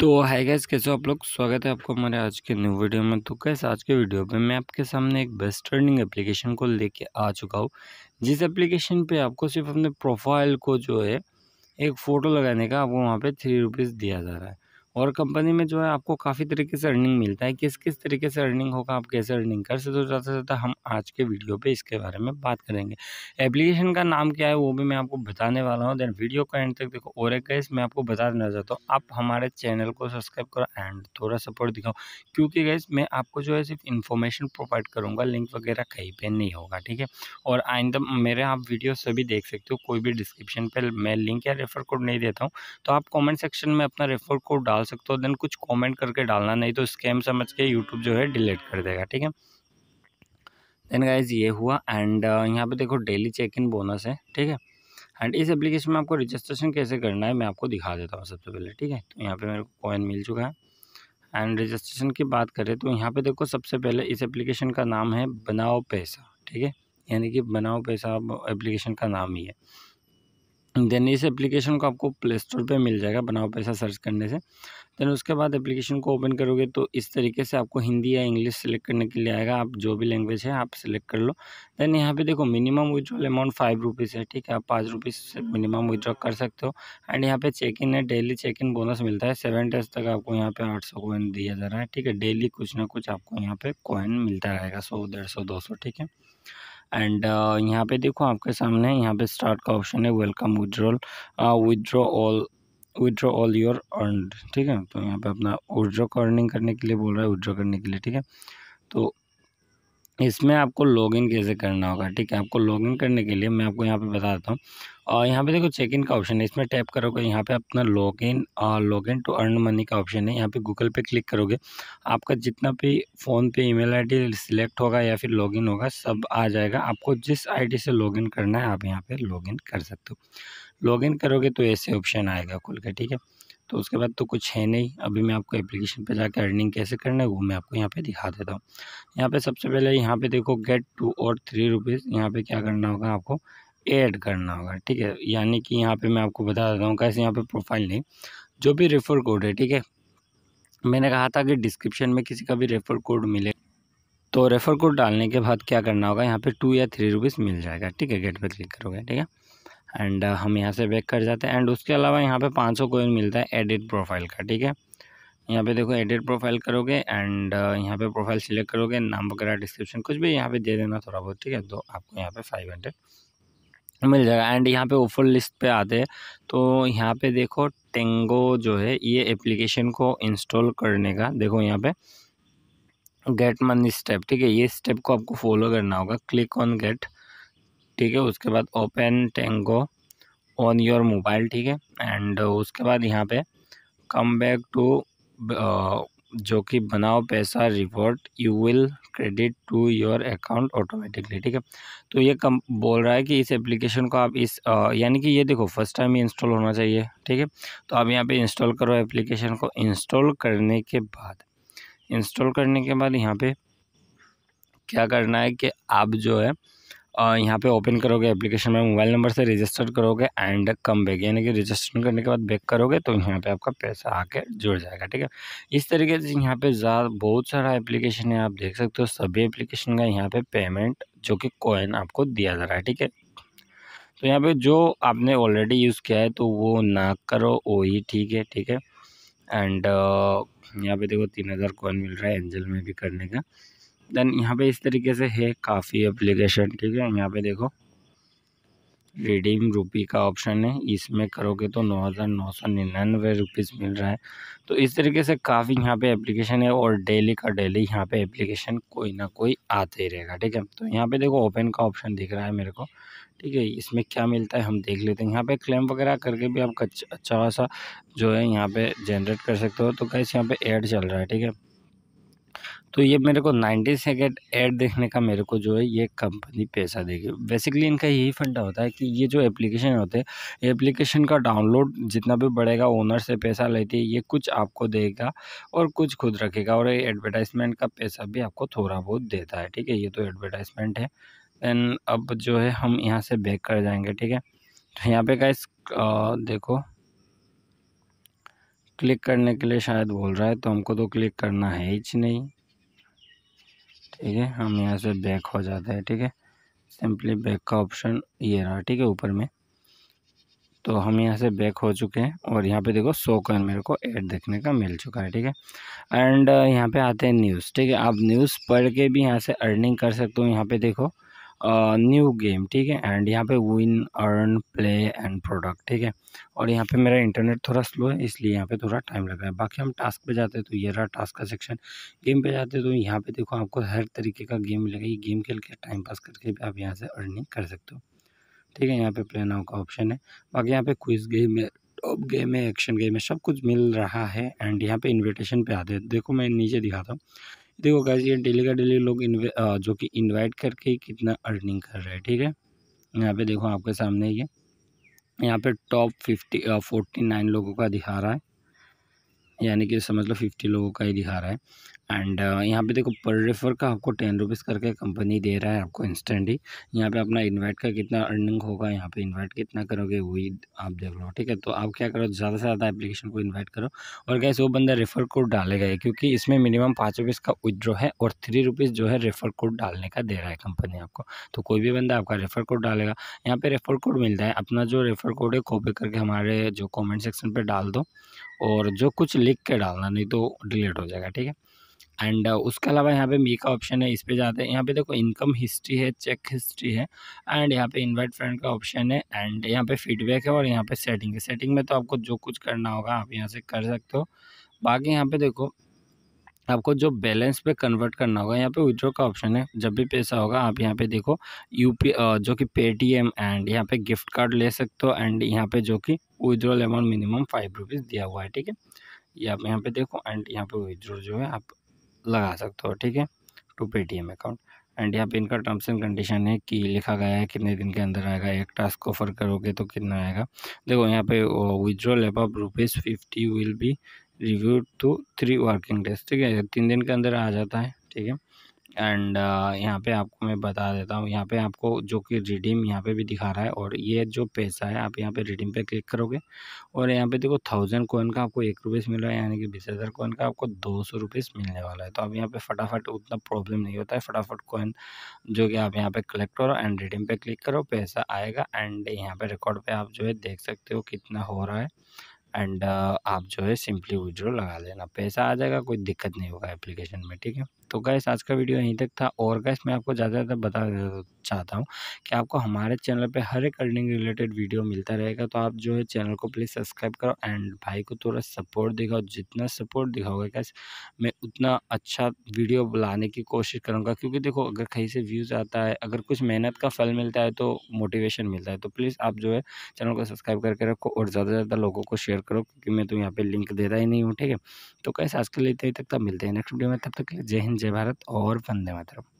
तो hi guys कैसे हो आप लोग स्वागत है आपको हमारे आज के न्यू वीडियो में तो कैसे आज के वीडियो पे मैं आपके सामने एक बेस्ट अर्निंग एप्लीकेशन को लेके आ चुका हूँ जिस एप्लीकेशन पे आपको सिर्फ अपने प्रोफाइल को जो है एक फ़ोटो लगाने का आपको वहाँ पे थ्री रुपीज़ दिया जा रहा है और कंपनी में जो है आपको काफ़ी तरीके से अर्निंग मिलता है किस किस तरीके से अर्निंग होगा आप कैसे अर्निंग कर सकते हो ज़्यादा से ज़्यादा हम आज के वीडियो पे इसके बारे में बात करेंगे एप्लीकेशन का नाम क्या है वो भी मैं आपको बताने वाला हूँ देन वीडियो को एंड तक देखो और एक गैस मैं आपको बता देना चाहता हूँ आप हमारे चैनल को सब्सक्राइब करो एंड थोड़ा सपोर्ट दिखाओ क्योंकि गैस मैं आपको जो है सिर्फ इन्फॉर्मेशन प्रोवाइड करूँगा लिंक वगैरह कहीं पर नहीं होगा ठीक है और आइंदा मेरे आप वीडियो सभी देख सकते हो कोई भी डिस्क्रिप्शन पर मैं लिंक या रेफर कोड नहीं देता हूँ तो आप कॉमेंट सेक्शन में अपना रेफर कोड डाल सकते हो देन कुछ कमेंट करके डालना नहीं तो स्कैम समझ के यूट्यूब जो है डिलीट कर देगा ठीक है देन गाइज ये हुआ एंड uh, यहाँ पे देखो डेली चेक इन बोनस है ठीक है एंड इस एप्लीकेशन में आपको रजिस्ट्रेशन कैसे करना है मैं आपको दिखा देता हूँ सबसे पहले ठीक है तो यहाँ पे मेरे को कॉइन मिल चुका है एंड रजिस्ट्रेशन की बात करें तो यहाँ पे देखो सबसे पहले इस एप्लीकेशन का नाम है बनाओ पैसा ठीक है यानी कि बनाओ पैसा एप्लीकेशन का नाम ही है देन इस एप्लीकेशन को आपको प्ले स्टोर पर मिल जाएगा बनाओ पैसा सर्च करने से देन उसके बाद एप्लीकेशन को ओपन करोगे तो इस तरीके से आपको हिंदी या इंग्लिश सेलेक्ट करने के लिए आएगा आप जो भी लैंग्वेज है आप सेलेक्ट कर लो देन यहाँ पे देखो minimum withdrawal amount five rupees है ठीक है आप पाँच रुपीज़ से मिनिमम विड्रॉ कर सकते हो एंड यहाँ पे चेक इन है डेली चेक इन बोनस मिलता है सेवन डेज तक आपको यहाँ पे आठ सौ कोइन दिया जा रहा है ठीक है डेली कुछ ना कुछ आपको यहाँ पे कोइन मिलता रहेगा सौ डेढ़ सौ दो सौ ठीक है एंड यहाँ पे देखो आपके सामने यहाँ पे स्टार्ट का ऑप्शन है welcome withdrawal withdraw all withdraw all your earned ठीक है तो यहाँ पे अपना विड्रॉ अर्निंग करने के लिए बोल रहा है विड्रॉ करने के लिए ठीक है तो इसमें आपको लॉगिन कैसे करना होगा ठीक है आपको लॉगिन करने के लिए मैं आपको यहाँ पे बता देता हूँ और यहाँ पे देखो चेक इन का ऑप्शन है इसमें टैप करोगे यहाँ पे अपना लॉगिन और लॉगिन टू अर्न मनी का ऑप्शन है यहाँ पे गूगल पे क्लिक करोगे आपका जितना भी फ़ोन पे ईमेल आईडी सिलेक्ट होगा या फिर लॉगिन होगा सब आ जाएगा आपको जिस आई से लॉगिन करना है आप यहाँ पर लॉगिन कर सकते हो लॉगिन करोगे तो ऐसे ऑप्शन आएगा खुल के ठीक है तो उसके बाद तो कुछ है नहीं अभी मैं आपको एप्लीकेशन पे जाकर अर्निंग कैसे करना है वो मैं आपको यहाँ पे दिखा देता हूँ यहाँ पे सबसे पहले यहाँ पे देखो गेट टू और थ्री रुपीज़ यहाँ पे क्या करना होगा आपको ऐड करना होगा ठीक है यानी कि यहाँ पे मैं आपको बता देता हूँ कैसे यहाँ पे प्रोफाइल नहीं जो भी रेफ़र कोड है ठीक है मैंने कहा था कि डिस्क्रिप्शन में किसी का भी रेफ़र कोड मिले तो रेफ़र कोड डालने के बाद क्या करना होगा यहाँ पर टू या थ्री रुपीज़ मिल जाएगा ठीक है गेट पर क्लिक करोगे ठीक है एंड हम यहाँ से बैक कर जाते हैं एंड उसके अलावा यहाँ पे 500 सौ कोइन मिलता है एडिट प्रोफाइल का ठीक है यहाँ पे देखो एडिट प्रोफाइल करोगे एंड यहाँ पे प्रोफाइल सिलेक्ट करोगे नाम वगैरह डिस्क्रिप्शन कुछ भी यहाँ पे दे देना थोड़ा बहुत ठीक है तो आपको यहाँ पे फाइव हंड्रेड मिल जाएगा एंड यहाँ पे ऑफर लिस्ट पे आते हैं तो यहाँ पे देखो टेंगो जो है ये एप्लीकेशन को इंस्टॉल करने का देखो यहाँ पे गेट मनी स्टेप ठीक है ये स्टेप को आपको फॉलो करना होगा क्लिक ऑन गेट ठीक है उसके बाद open Tango on your mobile ठीक है एंड उसके बाद यहाँ पे कम बैक टू जो कि बनाओ पैसा report you will credit to your account automatically ठीक है तो ये कम बोल रहा है कि इस एप्लीकेशन को आप इस uh, यानी कि ये देखो फर्स्ट टाइम इंस्टॉल होना चाहिए ठीक है तो आप यहाँ पे इंस्टॉल करो एप्लीकेशन को इंस्टॉल करने के बाद इंस्टॉल करने के बाद यहाँ पे क्या करना है कि आप जो है यहाँ पे ओपन करोगे एप्लीकेशन में मोबाइल नंबर से रजिस्टर करोगे एंड कम बैक यानी कि रजिस्ट्रेशन करने के बाद बैक करोगे तो यहाँ पे आपका पैसा आके जुड़ जाएगा ठीक है इस तरीके से यहाँ पे ज़्यादा बहुत सारा एप्लीकेशन है आप देख सकते हो सभी एप्लीकेशन का यहाँ पे पेमेंट जो कि कॉइन आपको दिया जा रहा है ठीक है तो यहाँ पर जो आपने ऑलरेडी यूज़ किया है तो वो ना करो वो ही ठीक है ठीक है एंड यहाँ पे देखो तीन हज़ार मिल रहा है एंजल में भी करने का देन यहाँ पे इस तरीके से है काफ़ी एप्लीकेशन ठीक है यहाँ पे देखो रिडीम रुपी का ऑप्शन है इसमें करोगे तो नौ हज़ार नौ सौ निन्यानवे रुपीज़ मिल रहा है तो इस तरीके से काफ़ी यहाँ पे एप्लीकेशन है और डेली का डेली यहाँ पे एप्लीकेशन कोई ना कोई आते ही रहेगा ठीक है तो यहाँ पे देखो ओपन का ऑप्शन दिख रहा है मेरे को ठीक है इसमें क्या मिलता है हम देख लेते हैं यहाँ पे क्लेम वगैरह करके भी आप अच्छा खासा जो है यहाँ पर जनरेट कर सकते हो तो कैसे यहाँ पर एड चल रहा है ठीक है तो ये मेरे को नाइन्टी सेकेंड एड देखने का मेरे को जो है ये कंपनी पैसा देगी बेसिकली इनका यही फंडा होता है कि ये जो एप्लीकेशन होते हैं एप्लीकेशन का डाउनलोड जितना भी बढ़ेगा ओनर से पैसा लेती है ये कुछ आपको देगा और कुछ खुद रखेगा और एडवर्टाइजमेंट का पैसा भी आपको थोड़ा बहुत देता है ठीक है ये तो एडवर्टाइजमेंट है दैन अब जो है हम यहाँ से बैक कर जाएंगे ठीक है तो यहाँ पे का देखो क्लिक करने के लिए शायद बोल रहा है तो हमको तो क्लिक करना है ही नहीं ठीक है हम यहाँ से बैक हो जाता है ठीक है सिंपली बैक का ऑप्शन ये रहा ठीक है ऊपर में तो हम यहाँ से बैक हो चुके हैं और यहाँ पे देखो सो कॉइन मेरे को ऐड देखने का मिल चुका है ठीक है एंड uh, यहाँ पे आते हैं न्यूज़ ठीक है आप न्यूज़ पढ़ के भी यहाँ से अर्निंग कर सकते हो यहाँ पे देखो न्यू गेम ठीक है एंड यहाँ पे win earn play and product ठीक है और यहाँ पे मेरा इंटरनेट थोड़ा स्लो है इसलिए यहाँ पे थोड़ा टाइम लग रहा है बाकी हम टास्क पे जाते हैं तो ये रहा टास्क का सेक्शन गेम पे जाते हैं तो यहाँ पे देखो आपको हर तरीके का गेम मिलेगा ये गेम खेल के टाइम पास करके भी आप यहाँ से अर्निंग कर सकते हो ठीक है यहाँ पे प्ले नाउ का ऑप्शन है बाकी यहाँ पे क्विज गेम है टॉप गेम है एक्शन गेम है सब कुछ मिल रहा है एंड यहाँ पे इन्विटेशन पे आते हैं देखो मैं नीचे दिखाता हूँ देखो गाइस ये डेली का डेली लोग जो कि इनवाइट करके कितना अर्निंग कर रहे हैं ठीक है यहाँ पे देखो आपके सामने ये यहाँ पे टॉप फिफ्टी फोर्टी नाइन लोगों का दिखा रहा है यानी कि समझ लो फिफ्टी लोगों का ही दिखा रहा है एंड यहाँ पे देखो पर रेफ़र का आपको टेन रुपीज़ करके कंपनी दे रहा है आपको इंस्टेंट ही यहाँ पे अपना इन्वाइट का कितना अर्निंग होगा यहाँ पे इन्वाइट कितना करोगे वही आप देख लो ठीक है तो आप क्या करो ज़्यादा से ज़्यादा एप्लीकेशन को इन्वाइट करो और कैसे वो बंदा रेफ़र कोड डालेगा क्योंकि इसमें मिनिमम पाँच रुपीज़ का विदड्रॉ है और थ्री रुपीज़ जो है रेफ़र कोड डालने का दे रहा है कंपनी आपको तो कोई भी बंदा आपका रेफ़र कोड डालेगा यहाँ पर रेफ़र कोड मिलता है अपना जो रेफ़र कोड है कॉपी करके हमारे जो कॉमेंट सेक्शन पर डाल दो और जो कुछ लिख के डालना नहीं तो डिलीट हो जाएगा ठीक है एंड उसके अलावा यहाँ पे मी का ऑप्शन है इस पर जाते हैं यहाँ पे देखो इनकम हिस्ट्री है चेक हिस्ट्री है एंड यहाँ पे इनवाइट फ्रेंड का ऑप्शन है एंड यहाँ पे फीडबैक है और यहाँ पे सेटिंग है सेटिंग में तो आपको जो कुछ करना होगा आप यहाँ से कर सकते हो बाकी यहाँ पे देखो आपको जो बैलेंस पे कन्वर्ट करना होगा यहाँ पे विड्रॉ का ऑप्शन है जब भी पैसा होगा आप यहाँ पे देखो यू जो कि पेटीएम एंड यहाँ पे गिफ्ट कार्ड ले सकते हो एंड यहाँ पे जो कि withdrawal amount minimum five rupees दिया हुआ है ठीक है ये आप यहाँ पे देखो एंड यहाँ पे विद्रो जो है आप लगा सकते हो ठीक है टू पेटीएम अकाउंट एंड यहाँ पे इनका टर्म्स एंड कंडीशन है कि लिखा गया है कितने दिन के अंदर आएगा एक टास्क ऑफर करोगे तो कितना आएगा देखो यहाँ पे app of rupees fifty will be review two three working days ठीक है तीन दिन के अंदर आ जाता है ठीक है एंड यहाँ पे आपको मैं बता देता हूँ यहाँ पे आपको जो कि रिडीम यहाँ पे भी दिखा रहा है और ये जो पैसा है आप यहाँ पे रिडीम पे क्लिक करोगे और यहाँ पे देखो थाउजेंड कोइन का आपको एक रुपीज़ मिल रहा है यानी कि बीस हज़ार कोइन का आपको दो सौ रुपीज़ मिलने वाला है तो आप यहाँ पे फटाफट उतना प्रॉब्लम नहीं होता है फटाफट कोइन जो कि आप यहाँ पर कलेक्ट करो एंड रिडीम पर क्लिक करो पैसा आएगा एंड यहाँ पर रिकॉर्ड पर आप जो है देख सकते हो कितना हो रहा है एंड आप जो है सिंपली विड्रो लगा लेना पैसा आ जाएगा कोई दिक्कत नहीं होगा एप्लीकेशन में ठीक है तो गैस आज का वीडियो यहीं तक था और गैस मैं आपको ज़्यादा ज़्यादा बता चाहता हूँ कि आपको हमारे चैनल पे हर एक अर्निंग रिलेटेड वीडियो मिलता रहेगा तो आप जो है चैनल को प्लीज़ सब्सक्राइब करो एंड भाई को थोड़ा सपोर्ट दिखाओ जितना सपोर्ट दिखाओगे गैस मैं उतना अच्छा वीडियो लाने की कोशिश करूँगा क्योंकि देखो अगर कहीं से व्यूज़ आता है अगर कुछ मेहनत का फल मिलता है तो मोटिवेशन मिलता है तो प्लीज़ आप जो है चैनल को सब्सक्राइब करके रखो और ज़्यादा से ज़्यादा लोगों को शेयर करो क्योंकि मैं तो यहाँ पे लिंक देता ही नहीं हूँ ठीक है तो कैसे आज के लिए तक तब मिलते हैं नेक्स्ट वीडियो में तब तक के लिए जय हिंद जय भारत और वंदे मातरम